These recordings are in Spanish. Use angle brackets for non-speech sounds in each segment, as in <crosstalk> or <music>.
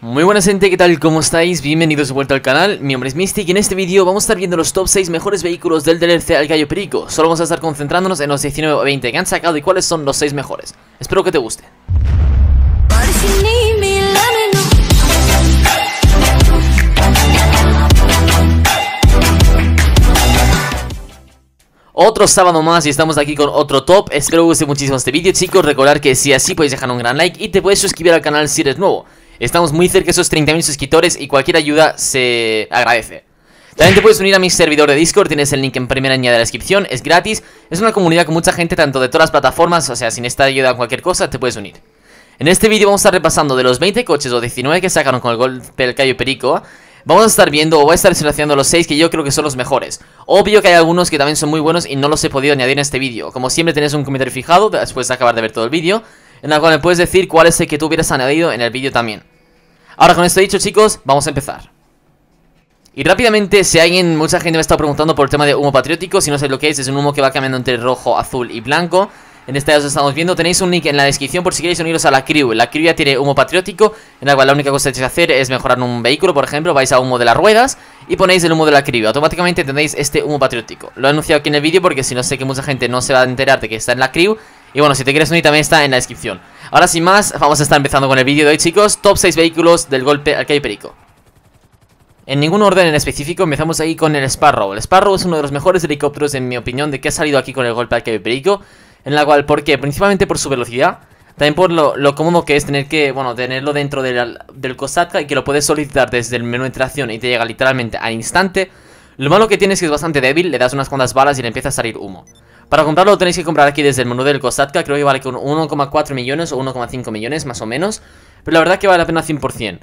Muy buenas gente, ¿qué tal? ¿Cómo estáis? Bienvenidos de vuelta al canal, mi nombre es Mystic y en este vídeo vamos a estar viendo los top 6 mejores vehículos del DLC al Gallo Perico. Solo vamos a estar concentrándonos en los 19 o 20 que han sacado y cuáles son los 6 mejores. Espero que te guste. Otro sábado más y estamos aquí con otro top Espero que os guste muchísimo este vídeo chicos Recordar que si así podéis dejar un gran like Y te puedes suscribir al canal si eres nuevo Estamos muy cerca de esos 30.000 suscriptores y cualquier ayuda se agradece. También te puedes unir a mi servidor de Discord, tienes el link en primera línea de la descripción, es gratis. Es una comunidad con mucha gente tanto de todas las plataformas, o sea, sin esta ayuda a cualquier cosa, te puedes unir. En este vídeo vamos a estar repasando de los 20 coches o 19 que sacaron con el golpe del Cayo Perico. Vamos a estar viendo, o voy a estar seleccionando los 6 que yo creo que son los mejores. Obvio que hay algunos que también son muy buenos y no los he podido añadir en este vídeo. Como siempre tenés un comentario fijado después de acabar de ver todo el vídeo en la cual me puedes decir cuál es el que tú hubieras añadido en el vídeo también. Ahora con esto dicho chicos, vamos a empezar. Y rápidamente, si alguien, mucha gente me está preguntando por el tema de humo patriótico, si no sé lo que es, es un humo que va cambiando entre rojo, azul y blanco. En este caso estamos viendo, tenéis un link en la descripción por si queréis uniros a la crew. La crew ya tiene humo patriótico, en la cual la única cosa que tenéis que hacer es mejorar un vehículo, por ejemplo, vais a humo de las ruedas y ponéis el humo de la crew. Automáticamente tendréis este humo patriótico. Lo he anunciado aquí en el vídeo porque si no sé que mucha gente no se va a enterar de que está en la crew y bueno, si te quieres unir también está en la descripción. Ahora sin más, vamos a estar empezando con el vídeo de hoy chicos. Top 6 vehículos del golpe al calle Perico. En ningún orden en específico, empezamos ahí con el Sparrow. El Sparrow es uno de los mejores helicópteros, en mi opinión, de que ha salido aquí con el golpe al hay Perico. En la cual, ¿por qué? Principalmente por su velocidad. También por lo, cómodo que es tener que, bueno, tenerlo dentro del Kosatka y que lo puedes solicitar desde el menú de interacción y te llega literalmente al instante. Lo malo que tiene es que es bastante débil, le das unas cuantas balas y le empieza a salir humo. Para comprarlo tenéis que comprar aquí desde el menú del Kostatka, creo que vale con 1,4 millones o 1,5 millones más o menos, pero la verdad que vale la pena 100%.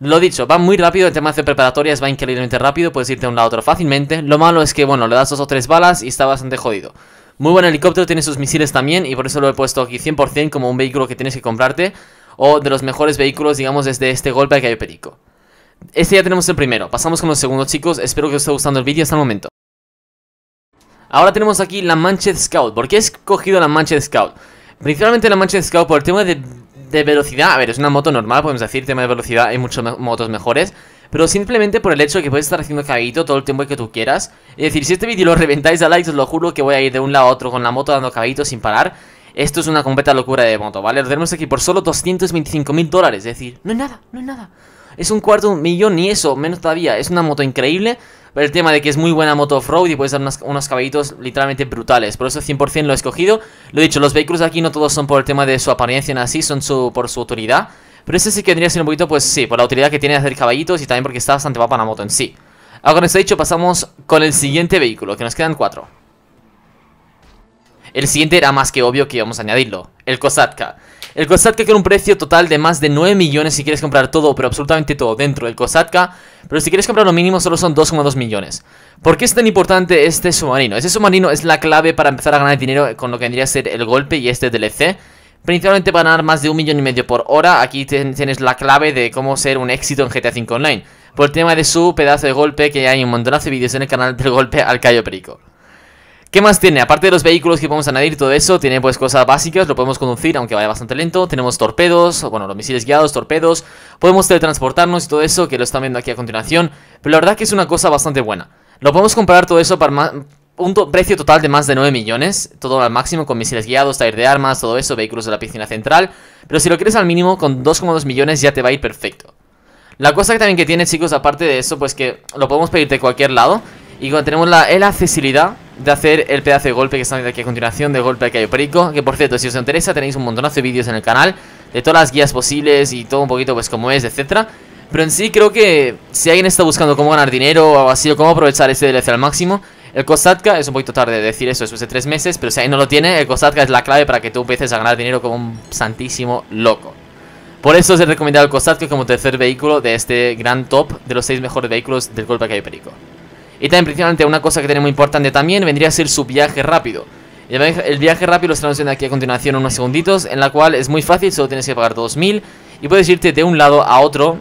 Lo dicho, va muy rápido, el tema de preparatorias va increíblemente rápido, puedes irte de un lado a otro fácilmente, lo malo es que, bueno, le das dos o tres balas y está bastante jodido. Muy buen helicóptero, tiene sus misiles también y por eso lo he puesto aquí 100% como un vehículo que tienes que comprarte o de los mejores vehículos, digamos, desde este golpe que hay perico. Este ya tenemos el primero, pasamos con los segundos chicos, espero que os esté gustando el vídeo hasta el momento. Ahora tenemos aquí la Manchet Scout. ¿Por qué he escogido la Manchet Scout? Principalmente la Manchet Scout por el tema de, velocidad. A ver, es una moto normal, podemos decir, tema de velocidad. Hay muchas motos mejores. Pero simplemente por el hecho de que puedes estar haciendo caballito todo el tiempo que tú quieras. Es decir, si este vídeo lo reventáis a likes, os lo juro que voy a ir de un lado a otro con la moto dando caballito sin parar. Esto es una completa locura de moto, ¿vale? Lo tenemos aquí por solo 225 mil dólares. Es decir, no es nada, no es nada. Es un cuarto de un millón y eso, menos todavía. Es una moto increíble. Por el tema de que es muy buena moto off-road y puedes dar unos, caballitos literalmente brutales. Por eso 100% lo he escogido. Lo he dicho, los vehículos aquí no todos son por el tema de su apariencia en así, son por su autoridad. Pero ese sí que tendría que ser un poquito, pues sí, por la utilidad que tiene de hacer caballitos y también porque está bastante guapa la moto en sí. Ahora con esto dicho, pasamos con el siguiente vehículo, que nos quedan cuatro. El siguiente era más que obvio que íbamos a añadirlo, el Kosatka. El Kosatka tiene un precio total de más de 9 millones si quieres comprar todo, pero absolutamente todo dentro del Kosatka. Pero si quieres comprar lo mínimo solo son 2,2 millones. ¿Por qué es tan importante este submarino? Este submarino es la clave para empezar a ganar dinero con lo que vendría a ser el golpe y este DLC. Principalmente para ganar más de un millón y medio por hora. Aquí tienes la clave de cómo ser un éxito en GTA V Online. Por el tema de su pedazo de golpe, que hay un montón de vídeos en el canal del golpe al Cayo Perico. ¿Qué más tiene? Aparte de los vehículos que podemos añadir y todo eso, tiene pues cosas básicas, lo podemos conducir aunque vaya bastante lento, tenemos torpedos, bueno, los misiles guiados, torpedos, podemos teletransportarnos y todo eso, que lo están viendo aquí a continuación, pero la verdad que es una cosa bastante buena. Lo podemos comprar todo eso para un precio total de más de 9 millones, todo al máximo con misiles guiados, taller de armas, todo eso, vehículos de la piscina central, pero si lo quieres al mínimo con 2,2 millones ya te va a ir perfecto. La cosa que también que tiene chicos, aparte de eso, pues que lo podemos pedir de cualquier lado y cuando tenemos la accesibilidad de hacer el pedazo de golpe que están viendo aquí a continuación, de golpe que Cayo Perico. Que por cierto, si os interesa, tenéis un montonazo de vídeos en el canal, de todas las guías posibles y todo un poquito, pues como es, etcétera. Pero en sí, creo que si alguien está buscando cómo ganar dinero o así, o cómo aprovechar este DLC al máximo, el Kostatka es un poquito tarde de decir eso después de tres meses, pero si ahí no lo tiene, el Kostatka es la clave para que tú empieces a ganar dinero como un santísimo loco. Por eso os he recomendado el Kostatka como tercer vehículo de este gran top de los seis mejores vehículos del golpe que hay perico. Y también principalmente una cosa que tiene muy importante también vendría a ser su viaje rápido. El viaje rápido lo viendo aquí a continuación en unos segunditos, en la cual es muy fácil, solo tienes que pagar 2000 y puedes irte de un lado a otro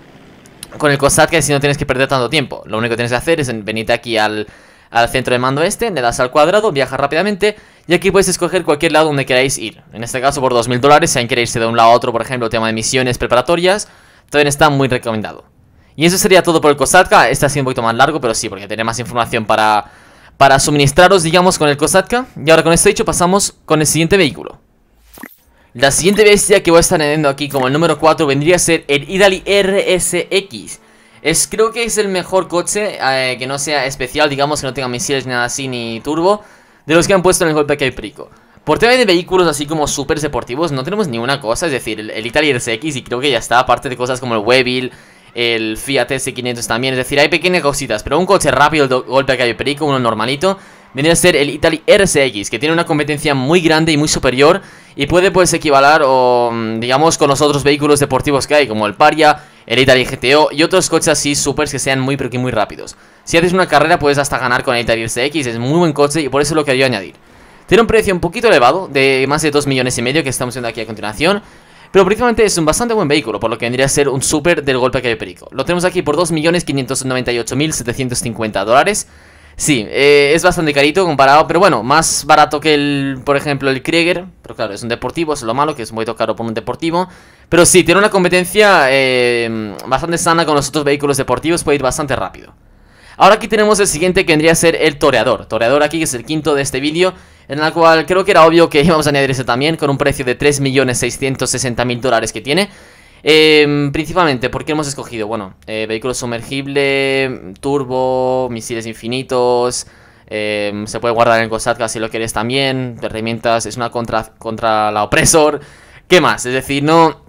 con el que si no tienes que perder tanto tiempo. Lo único que tienes que hacer es venirte aquí al, al centro de mando este, le das al cuadrado, viaja rápidamente y aquí puedes escoger cualquier lado donde queráis ir. En este caso por 2000 dólares, si alguien quiere irse de un lado a otro, por ejemplo, tema de misiones preparatorias, también está muy recomendado. Y eso sería todo por el Kosatka. Este ha sido un poquito más largo, pero sí, porque tenemos más información para, para suministraros, digamos, con el Kosatka. Y ahora con esto dicho, pasamos con el siguiente vehículo. La siguiente bestia que voy a estar añadiendo aquí como el número 4 vendría a ser el Idali RSX. Es, creo que es el mejor coche eh, que no sea especial, digamos, que no tenga misiles ni nada así, ni turbo, de los que han puesto en el golpe que hay prico. Por tema de vehículos así como super deportivos no tenemos ninguna cosa, es decir, el, Italy RSX y creo que ya está, aparte de cosas como el Webil, el Fiat S500 también. Es decir, hay pequeñas cositas, pero un coche rápido de golpe que hay perico, uno normalito, vendría a ser el Italy RSX, que tiene una competencia muy grande y muy superior y puede pues equivalar o mm, digamos con los otros vehículos deportivos que hay, como el Paria, el Italy GTO y otros coches así supers que sean muy pero que muy rápidos. Si haces una carrera puedes hasta ganar con el Italy RSX, es muy buen coche y por eso lo quería añadir. Tiene un precio un poquito elevado, de más de 2 millones y medio que estamos viendo aquí a continuación, pero prácticamente es un bastante buen vehículo, por lo que vendría a ser un super del golpe que hay perico. Lo tenemos aquí por 2.598.750 dólares. Sí, eh, es bastante carito comparado, pero bueno, más barato que el, por ejemplo, el Krieger. Pero claro, es un deportivo, es lo malo, que es muy caro por un deportivo. Pero sí, tiene una competencia eh, bastante sana con los otros vehículos deportivos, puede ir bastante rápido. Ahora aquí tenemos el siguiente que vendría a ser el Toreador. Toreador aquí, que es el quinto de este vídeo en la cual creo que era obvio que <laughs> íbamos a añadir ese también, con un precio de 3.660.000 dólares que tiene. Em, principalmente, ¿por qué hemos escogido? Bueno, eh, vehículo sumergible, turbo, misiles infinitos, em, se puede guardar en el si lo quieres también, herramientas, es una contra, contra la opresor, ¿qué más? Es decir, no,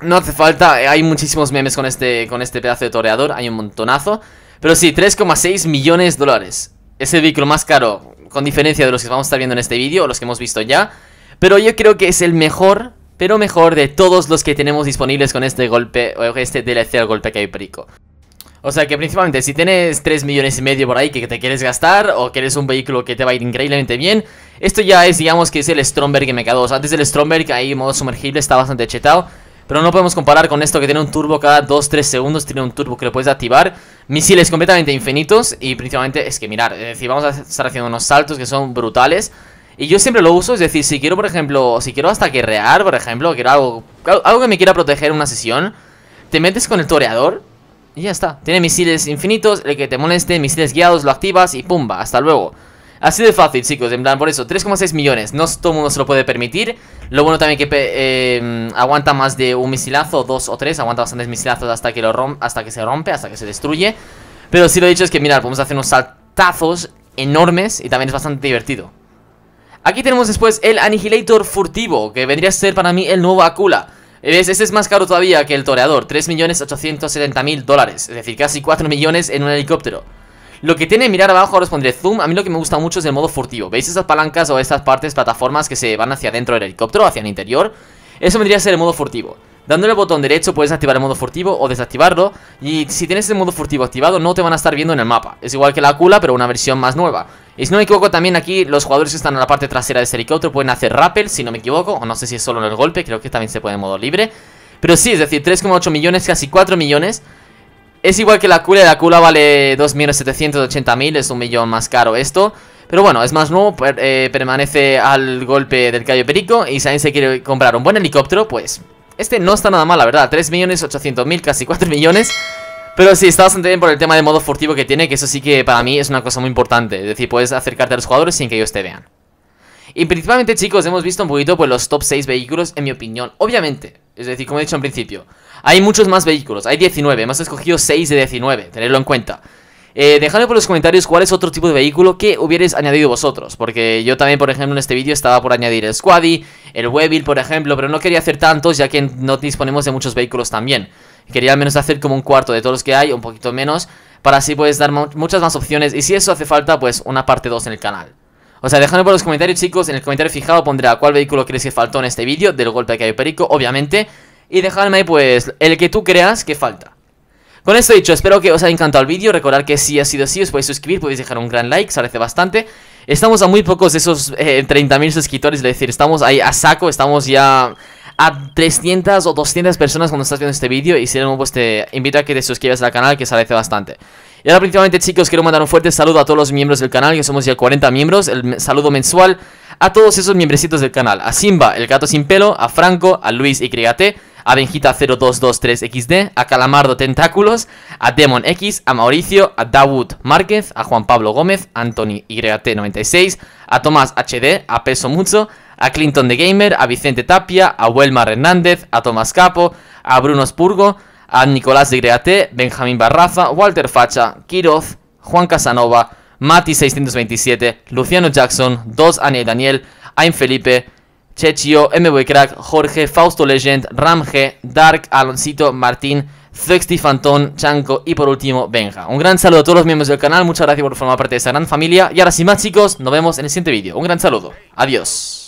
no hace falta, eh, hay muchísimos memes con este, con este pedazo de toreador, hay un montonazo, pero sí, 3,6 millones de dólares. Es el vehículo más caro con diferencia de los que vamos a estar viendo en este vídeo o los que hemos visto ya. Pero yo creo que es el mejor, pero mejor de todos los que tenemos disponibles con este golpe, o este DLC al golpe que hay perico. O sea que principalmente si tienes 3 millones y medio por ahí que te quieres gastar o que eres un vehículo que te va a ir increíblemente bien, esto ya es digamos que es el Stromberg MK2. Antes del Stromberg ahí modo sumergible está bastante chetado. Pero no podemos comparar con esto que tiene un turbo cada 2-3 segundos. Tiene un turbo que lo puedes activar. Misiles completamente infinitos. Y principalmente es que mirar. Es decir, vamos a estar haciendo unos saltos que son brutales. Y yo siempre lo uso. Es decir, si quiero, por ejemplo, si quiero hasta guerrear, por ejemplo, quiero algo, algo que me quiera proteger en una sesión. Te metes con el toreador. Y ya está. Tiene misiles infinitos. El que te moleste, misiles guiados, lo activas y pumba. Hasta luego. Así de fácil, chicos, en plan, por eso, 3,6 millones, no todo el mundo se lo puede permitir. Lo bueno también que em, aguanta más de un misilazo, dos o tres, aguanta bastantes misilazos hasta que, lo rompe hasta que se rompe, hasta que se destruye. Pero sí lo dicho es que, mirad, podemos hacer unos saltazos enormes y también es bastante divertido. Aquí tenemos después el Annihilator furtivo, que vendría a ser para mí el nuevo Akula. ¿Ves? Este es más caro todavía que el Toreador, 3.870.000 dólares, es decir, casi 4 millones en un helicóptero. Lo que tiene mirar abajo, ahora os zoom A mí lo que me gusta mucho es el modo furtivo ¿Veis esas palancas o estas partes, plataformas que se van hacia dentro del helicóptero, hacia el interior? Eso vendría a ser el modo furtivo Dándole el botón derecho puedes activar el modo furtivo o desactivarlo Y si tienes el modo furtivo activado no te van a estar viendo en el mapa Es igual que la cula pero una versión más nueva Y si no me equivoco también aquí los jugadores que están en la parte trasera de este helicóptero Pueden hacer rappel si no me equivoco O no sé si es solo en el golpe, creo que también se puede en modo libre Pero sí, es decir, 3,8 millones, casi 4 millones es igual que la Kula, la cula vale 2.780.000, es un millón más caro esto. Pero bueno, es más nuevo, eh, permanece al golpe del Cayo Perico y si alguien se quiere comprar un buen helicóptero, pues... Este no está nada mal, la verdad, 3.800.000, casi 4 millones. Pero sí, está bastante bien por el tema de modo furtivo que tiene, que eso sí que para mí es una cosa muy importante. Es decir, puedes acercarte a los jugadores sin que ellos te vean. Y principalmente, chicos, hemos visto un poquito pues, los top 6 vehículos, en mi opinión. Obviamente, es decir, como he dicho en principio, hay muchos más vehículos, hay 19, hemos escogido 6 de 19, tenerlo en cuenta. Eh, dejadme por los comentarios cuál es otro tipo de vehículo que hubierais añadido vosotros, porque yo también, por ejemplo, en este vídeo estaba por añadir el Squaddy, el Webil, por ejemplo, pero no quería hacer tantos ya que no disponemos de muchos vehículos también. Quería al menos hacer como un cuarto de todos los que hay, un poquito menos, para así puedes dar muchas más opciones y si eso hace falta, pues una parte 2 en el canal. O sea, dejadme por los comentarios, chicos. En el comentario fijado pondré a cuál vehículo crees que faltó en este vídeo, del golpe que hay Perico, obviamente. Y dejadme ahí, pues, el que tú creas que falta. Con esto dicho, espero que os haya encantado el vídeo. Recordad que si ha sido así, os podéis suscribir, podéis dejar un gran like, se agradece bastante. Estamos a muy pocos de esos 30.000 eh, suscriptores, es decir, estamos ahí a saco, estamos ya a 300 o 200 personas cuando estás viendo este vídeo y si no, pues te invito a que te suscribas al canal que se agradece bastante. Y ahora principalmente chicos quiero mandar un fuerte saludo a todos los miembros del canal, que somos ya 40 miembros, el saludo mensual a todos esos miembrecitos del canal, a Simba, el gato sin pelo, a Franco, a Luis YT, a Benjita0223XD, a Calamardo Tentáculos, a Demon X, a Mauricio, a Dawood Márquez, a Juan Pablo Gómez, a Anthony YT96, a Tomás HD, a Peso Mucho, a Clinton de Gamer, a Vicente Tapia, a Huelma Hernández, a Tomás Capo, a Bruno Spurgo, a Nicolás de Greate, Benjamín Barraza, Walter Facha, Quiroz, Juan Casanova, Mati 627, Luciano Jackson, Dos Aniel Daniel, Ain Felipe, Chechio, MV Crack, Jorge, Fausto Legend, Ramge, Dark, Aloncito, Martín, Zexti Fantón, Chanco y por último Benja. Un gran saludo a todos los miembros del canal, muchas gracias por formar parte de esta gran familia y ahora sin más chicos, nos vemos en el siguiente vídeo. Un gran saludo, adiós.